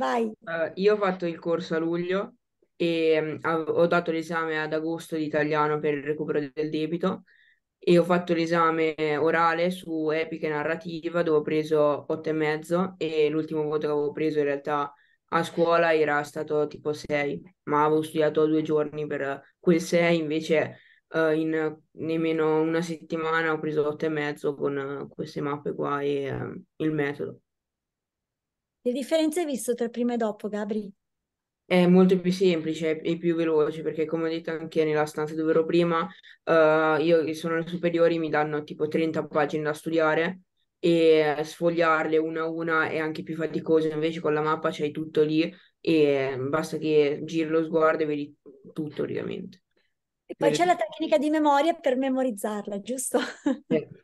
vai. Eh, io ho fatto il corso a luglio e mm, ho dato l'esame ad agosto di italiano per il recupero del debito e ho fatto l'esame orale su epica e narrativa dove ho preso 8,5 e l'ultimo voto che avevo preso in realtà a scuola era stato tipo 6, ma avevo studiato due giorni per quel 6, invece uh, in nemmeno una settimana ho preso 8,5 con queste mappe qua e uh, il metodo. Le differenze hai visto tra prima e dopo, Gabri? È molto più semplice e più veloce perché, come ho detto anche nella stanza dove ero prima, eh, io che sono alle superiori mi danno tipo 30 pagine da studiare e sfogliarle una a una è anche più faticoso, invece con la mappa c'hai tutto lì e mm, basta che giri lo sguardo e vedi tutto praticamente. E poi c'è la tecnica di memoria per memorizzarla, giusto? Eh.